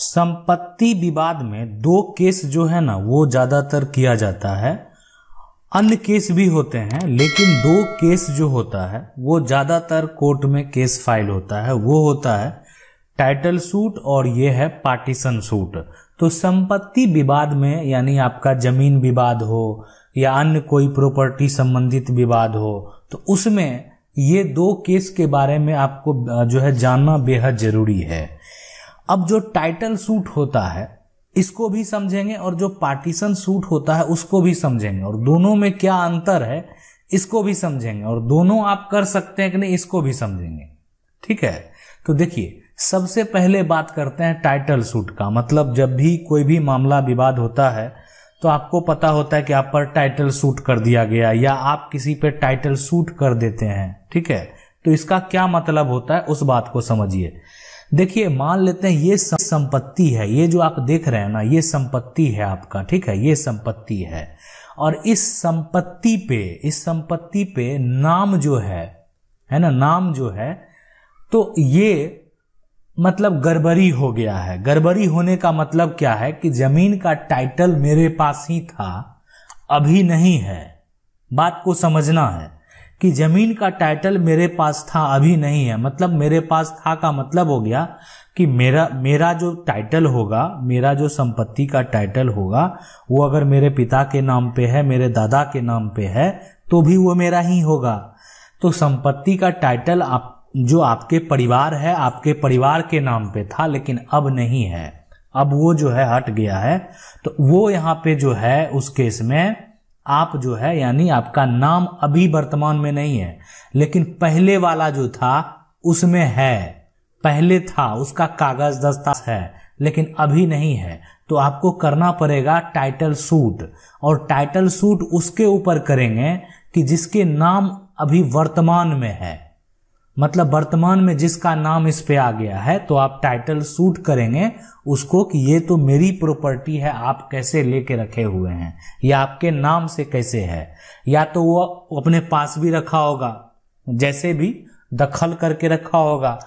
संपत्ति विवाद में दो केस जो है ना वो ज़्यादातर किया जाता है अन्य केस भी होते हैं लेकिन दो केस जो होता है वो ज़्यादातर कोर्ट में केस फाइल होता है वो होता है टाइटल सूट और ये है पार्टीशन सूट तो संपत्ति विवाद में यानी आपका जमीन विवाद हो या अन्य कोई प्रॉपर्टी संबंधित विवाद हो तो उसमें ये दो केस के बारे में आपको जो है जानना बेहद ज़रूरी है अब जो टाइटल सूट होता है इसको भी समझेंगे और जो पार्टीशन सूट होता है उसको भी समझेंगे और दोनों में क्या अंतर है इसको भी समझेंगे और दोनों आप कर सकते हैं कि नहीं इसको भी समझेंगे ठीक है तो देखिए सबसे पहले बात करते हैं टाइटल सूट का मतलब जब भी कोई भी मामला विवाद होता है तो आपको पता होता है कि आप पर टाइटल सूट कर दिया गया या आप किसी पे टाइटल सूट कर देते हैं ठीक है तो इसका क्या मतलब होता है उस बात को समझिए देखिए मान लेते हैं ये संपत्ति है ये जो आप देख रहे हैं ना ये संपत्ति है आपका ठीक है ये संपत्ति है और इस संपत्ति पे इस संपत्ति पे नाम जो है है ना नाम जो है तो ये मतलब गड़बड़ी हो गया है गड़बड़ी होने का मतलब क्या है कि जमीन का टाइटल मेरे पास ही था अभी नहीं है बात को समझना है कि जमीन का टाइटल मेरे पास था अभी नहीं है मतलब मेरे पास था का मतलब हो गया कि मेरा मेरा जो टाइटल होगा मेरा जो संपत्ति का टाइटल होगा वो अगर मेरे पिता के नाम पे है मेरे दादा के नाम पे है तो भी वो मेरा ही होगा तो संपत्ति का टाइटल आप जो आपके परिवार है आपके परिवार के नाम पे था लेकिन अब नहीं है अब वो जो है हट गया है तो वो यहाँ पे जो है उस केस में आप जो है यानी आपका नाम अभी वर्तमान में नहीं है लेकिन पहले वाला जो था उसमें है पहले था उसका कागज दस्तावेज है लेकिन अभी नहीं है तो आपको करना पड़ेगा टाइटल सूट और टाइटल सूट उसके ऊपर करेंगे कि जिसके नाम अभी वर्तमान में है मतलब वर्तमान में जिसका नाम इस पे आ गया है तो आप टाइटल सूट करेंगे उसको कि ये तो मेरी प्रॉपर्टी है आप कैसे लेके रखे हुए हैं या आपके नाम से कैसे है या तो वो अपने पास भी रखा होगा जैसे भी दखल करके रखा होगा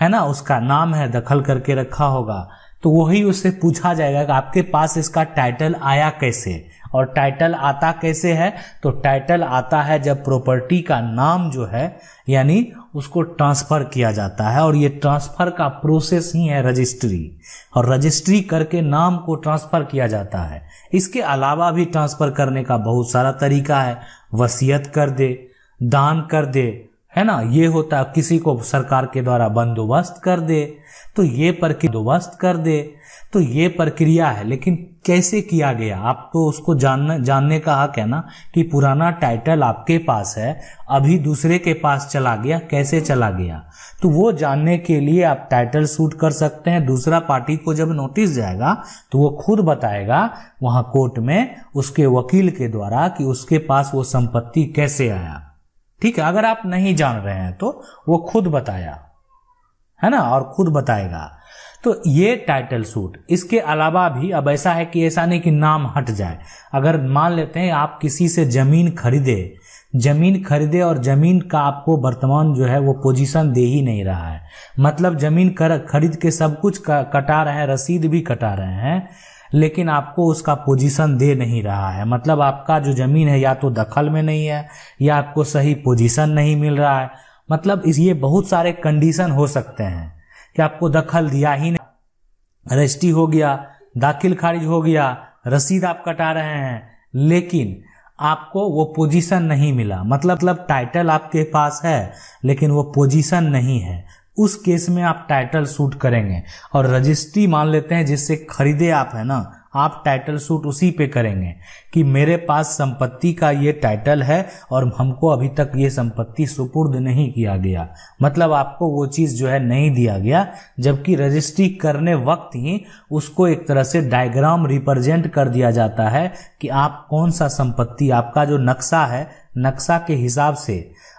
है ना उसका नाम है दखल करके रखा होगा तो वही उससे पूछा जाएगा कि आपके पास इसका टाइटल आया कैसे और टाइटल आता कैसे है तो टाइटल आता है जब प्रॉपर्टी का नाम जो है यानी उसको ट्रांसफ़र किया जाता है और ये ट्रांसफ़र का प्रोसेस ही है रजिस्ट्री और रजिस्ट्री करके नाम को ट्रांसफ़र किया जाता है इसके अलावा भी ट्रांसफ़र करने का बहुत सारा तरीका है वसीयत कर दे दान कर दे है ना ये होता किसी को सरकार के द्वारा बंदोबस्त कर दे तो ये बंदोबस्त कर दे तो ये प्रक्रिया है लेकिन कैसे किया गया आप तो उसको जानने जानने का हक है ना कि पुराना टाइटल आपके पास है अभी दूसरे के पास चला गया कैसे चला गया तो वो जानने के लिए आप टाइटल सूट कर सकते हैं दूसरा पार्टी को जब नोटिस जाएगा तो वो खुद बताएगा वहां कोर्ट में उसके वकील के द्वारा कि उसके पास वो संपत्ति कैसे आया ठीक है अगर आप नहीं जान रहे हैं तो वो खुद बताया है ना और खुद बताएगा तो ये टाइटल सूट इसके अलावा भी अब ऐसा है कि ऐसा नहीं कि नाम हट जाए अगर मान लेते हैं आप किसी से जमीन खरीदे जमीन खरीदे और जमीन का आपको वर्तमान जो है वो पोजीशन दे ही नहीं रहा है मतलब जमीन कर खरीद के सब कुछ कटा रहे हैं रसीद भी कटा रहे हैं लेकिन आपको उसका पोजीशन दे नहीं रहा है मतलब आपका जो ज़मीन है या तो दखल में नहीं है या आपको सही पोजीशन नहीं मिल रहा है मतलब इस ये बहुत सारे कंडीशन हो सकते हैं कि आपको दखल दिया ही नहीं रजिस्ट्री हो गया दाखिल खारिज हो गया रसीद आप कटा रहे हैं लेकिन आपको वो पोजीशन नहीं मिला मतलब मतलब टाइटल आपके पास है लेकिन वो पोजीशन नहीं है उस केस में आप टाइटल सूट करेंगे और रजिस्ट्री मान लेते हैं जिससे खरीदे आप है ना आप टाइटल सूट उसी पे करेंगे कि मेरे पास संपत्ति का ये टाइटल है और हमको अभी तक ये संपत्ति सुपुर्द नहीं किया गया मतलब आपको वो चीज़ जो है नहीं दिया गया जबकि रजिस्ट्री करने वक्त ही उसको एक तरह से डायग्राम रिप्रेजेंट कर दिया जाता है कि आप कौन सा संपत्ति आपका जो नक्शा है नक्शा के हिसाब से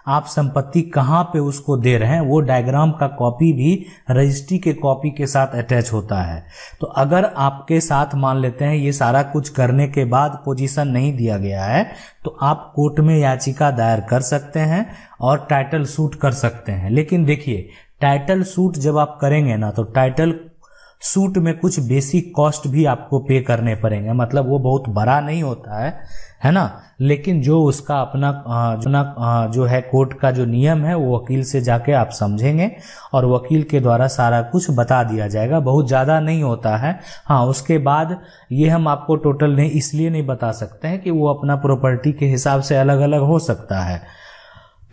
आप संपत्ति कहाँ पे उसको दे रहे हैं वो डायग्राम का कॉपी भी रजिस्ट्री के कॉपी के साथ अटैच होता है तो अगर आपके साथ मान लेते हैं ये सारा कुछ करने के बाद पोजीशन नहीं दिया गया है तो आप कोर्ट में याचिका दायर कर सकते हैं और टाइटल सूट कर सकते हैं लेकिन देखिए टाइटल सूट जब आप करेंगे ना तो टाइटल सूट में कुछ बेसिक कॉस्ट भी आपको पे करने पड़ेंगे मतलब वो बहुत बड़ा नहीं होता है है ना लेकिन जो उसका अपना जो ना जो है कोर्ट का जो नियम है वो वकील से जाके आप समझेंगे और वकील के द्वारा सारा कुछ बता दिया जाएगा बहुत ज़्यादा नहीं होता है हाँ उसके बाद ये हम आपको टोटल नहीं इसलिए नहीं बता सकते हैं कि वो अपना प्रॉपर्टी के हिसाब से अलग अलग हो सकता है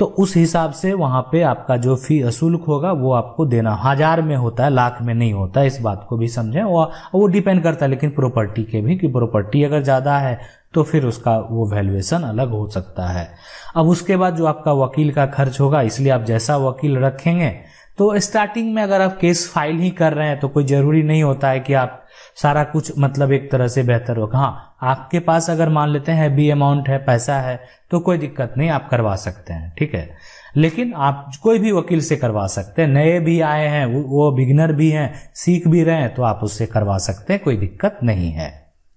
तो उस हिसाब से वहाँ पे आपका जो फी अशुल्क होगा वो आपको देना हज़ार में होता है लाख में नहीं होता है इस बात को भी समझें वो वो डिपेंड करता है लेकिन प्रॉपर्टी के भी कि प्रॉपर्टी अगर ज़्यादा है तो फिर उसका वो वैल्यूएशन अलग हो सकता है अब उसके बाद जो आपका वकील का खर्च होगा इसलिए आप जैसा वकील रखेंगे तो स्टार्टिंग में अगर आप केस फाइल ही कर रहे हैं तो कोई जरूरी नहीं होता है कि आप सारा कुछ मतलब एक तरह से बेहतर होगा हाँ आपके पास अगर मान लेते हैं बी अमाउंट है पैसा है तो कोई दिक्कत नहीं आप करवा सकते हैं ठीक है लेकिन आप कोई भी वकील से करवा सकते हैं नए भी आए हैं वो बिगनर भी हैं सीख भी रहे हैं तो आप उससे करवा सकते हैं कोई दिक्कत नहीं है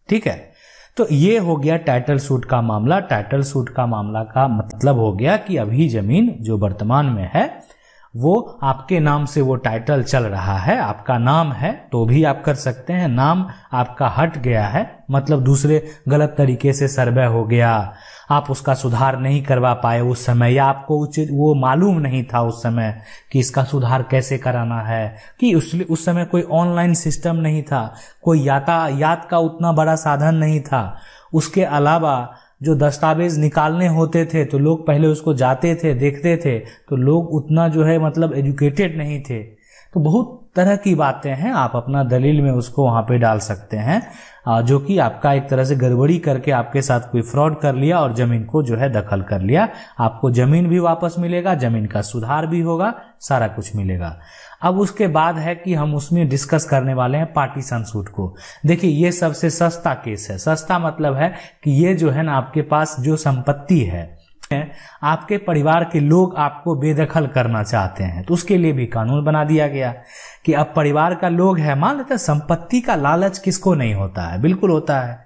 ठीक है तो ये हो गया टाइटल सूट का मामला टाइटल सूट का मामला का मतलब हो गया कि अभी जमीन जो वर्तमान में है वो आपके नाम से वो टाइटल चल रहा है आपका नाम है तो भी आप कर सकते हैं नाम आपका हट गया है मतलब दूसरे गलत तरीके से सर्वे हो गया आप उसका सुधार नहीं करवा पाए उस समय या आपको उचित वो मालूम नहीं था उस समय कि इसका सुधार कैसे कराना है कि उस उस समय कोई ऑनलाइन सिस्टम नहीं था कोई यातायात का उतना बड़ा साधन नहीं था उसके अलावा जो दस्तावेज निकालने होते थे तो लोग पहले उसको जाते थे देखते थे तो लोग उतना जो है मतलब एजुकेटेड नहीं थे तो बहुत तरह की बातें हैं आप अपना दलील में उसको वहां पे डाल सकते हैं जो कि आपका एक तरह से गड़बड़ी करके आपके साथ कोई फ्रॉड कर लिया और जमीन को जो है दखल कर लिया आपको जमीन भी वापस मिलेगा जमीन का सुधार भी होगा सारा कुछ मिलेगा अब उसके बाद है कि हम उसमें डिस्कस करने वाले हैं पार्टीशन सूट को देखिए ये सबसे सस्ता केस है सस्ता मतलब है कि ये जो है ना आपके पास जो संपत्ति है आपके परिवार के लोग आपको बेदखल करना चाहते हैं तो उसके लिए भी कानून बना दिया गया कि अब परिवार का लोग है मान लेते संपत्ति का लालच किसको नहीं होता है बिल्कुल होता है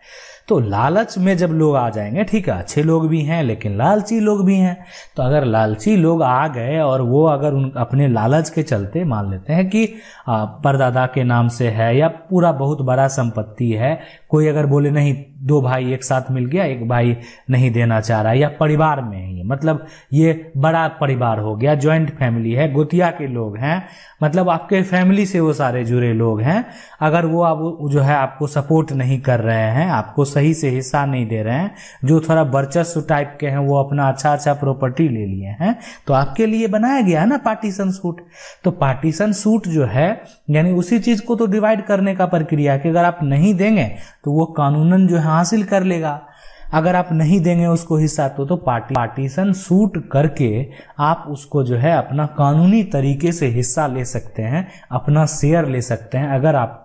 तो लालच में जब लोग आ जाएंगे ठीक है अच्छे लोग भी हैं लेकिन लालची लोग भी हैं तो अगर लालची लोग आ गए और वो अगर उन अपने लालच के चलते मान लेते हैं कि परदादा के नाम से है या पूरा बहुत बड़ा संपत्ति है कोई अगर बोले नहीं दो भाई एक साथ मिल गया एक भाई नहीं देना चाह रहा या परिवार में ही मतलब ये बड़ा परिवार हो गया ज्वाइंट फैमिली है गोतिया के लोग हैं मतलब आपके फैमिली से वो सारे जुड़े लोग हैं अगर वो आप जो है आपको सपोर्ट नहीं कर रहे हैं आपको सही से हिस्सा नहीं दे रहे हैं जो थोड़ा वर्चस्व टाइप के हैं वो अपना अच्छा अच्छा प्रॉपर्टी ले लिए हैं तो आपके लिए बनाया गया है ना पार्टीशन सूट तो पार्टीशन सूट जो है यानी उसी चीज को तो डिवाइड करने का प्रक्रिया कि अगर आप नहीं देंगे तो वो कानूनन जो है हासिल कर लेगा अगर आप नहीं देंगे उसको हिस्सा तो तो पार्टी पार्टीशन सूट करके आप उसको जो है अपना कानूनी तरीके से हिस्सा ले सकते हैं अपना शेयर ले सकते हैं अगर आप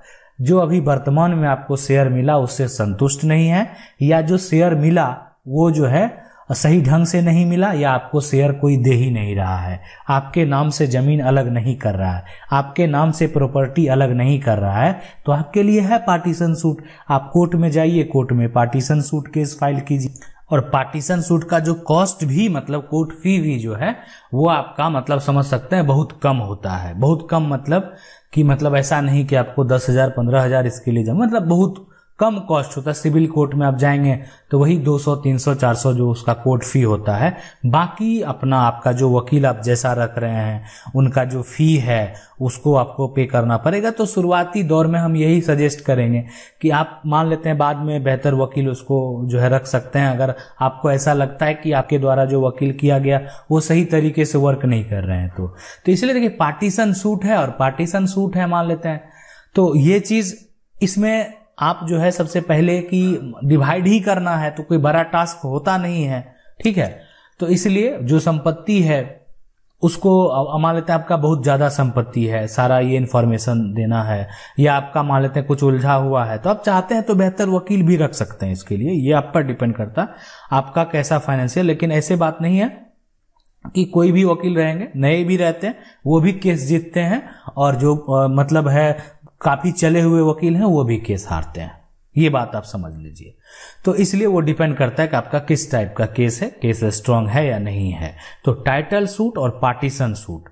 जो अभी वर्तमान में आपको शेयर मिला उससे संतुष्ट नहीं है या जो शेयर मिला वो जो है सही ढंग से नहीं मिला या आपको शेयर कोई दे ही नहीं रहा है आपके नाम से ज़मीन अलग नहीं कर रहा है आपके नाम से प्रॉपर्टी अलग नहीं कर रहा है तो आपके लिए है पार्टीशन सूट आप कोर्ट में जाइए कोर्ट में पार्टीशन सूट केस फाइल कीजिए और पार्टीशन सूट का जो कॉस्ट भी मतलब कोर्ट फी भी जो है वो आपका मतलब समझ सकते हैं बहुत कम होता है बहुत कम मतलब कि मतलब ऐसा नहीं कि आपको दस हज़ार पंद्रह हज़ार इसके लिए जमा मतलब बहुत कम कॉस्ट होता है सिविल कोर्ट में आप जाएंगे तो वही 200 300 400 जो उसका कोर्ट फी होता है बाकी अपना आपका जो वकील आप जैसा रख रहे हैं उनका जो फी है उसको आपको पे करना पड़ेगा तो शुरुआती दौर में हम यही सजेस्ट करेंगे कि आप मान लेते हैं बाद में बेहतर वकील उसको जो है रख सकते हैं अगर आपको ऐसा लगता है कि आपके द्वारा जो वकील किया गया वो सही तरीके से वर्क नहीं कर रहे हैं तो, तो इसलिए देखिए पार्टीशन सूट है और पार्टीशन सूट है मान लेते हैं तो ये चीज़ इसमें आप जो है सबसे पहले कि डिवाइड ही करना है तो कोई बड़ा टास्क होता नहीं है ठीक है तो इसलिए जो संपत्ति है उसको मान लेते हैं आपका बहुत ज़्यादा संपत्ति है सारा ये इन्फॉर्मेशन देना है या आपका मान लेते हैं कुछ उलझा हुआ है तो आप चाहते हैं तो बेहतर वकील भी रख सकते हैं इसके लिए ये आप पर डिपेंड करता आपका कैसा फाइनेंशियल लेकिन ऐसे बात नहीं है कि कोई भी वकील रहेंगे नए भी रहते हैं वो भी केस जीतते हैं और जो आ, मतलब है काफ़ी चले हुए वकील हैं वो भी केस हारते हैं ये बात आप समझ लीजिए तो इसलिए वो डिपेंड करता है कि आपका किस टाइप का केस है केस स्ट्रांग है या नहीं है तो टाइटल सूट और पार्टीशन सूट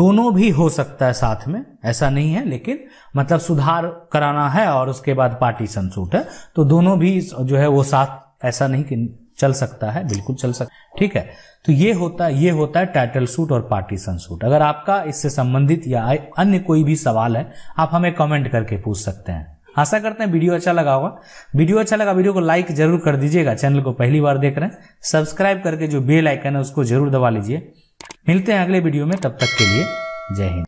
दोनों भी हो सकता है साथ में ऐसा नहीं है लेकिन मतलब सुधार कराना है और उसके बाद पार्टीशन सूट है तो दोनों भी जो है वो साथ ऐसा नहीं कि चल सकता है बिल्कुल चल सकता ठीक है तो ये होता है ये होता है टाइटल सूट और पार्टीशन सूट अगर आपका इससे संबंधित या अन्य कोई भी सवाल है आप हमें कमेंट करके पूछ सकते हैं आशा करते हैं वीडियो अच्छा लगा होगा वीडियो अच्छा लगा वीडियो को लाइक जरूर कर दीजिएगा चैनल को पहली बार देख रहे हैं सब्सक्राइब करके जो बेल आइकन है उसको जरूर दबा लीजिए मिलते हैं अगले वीडियो में तब तक के लिए जय हिंद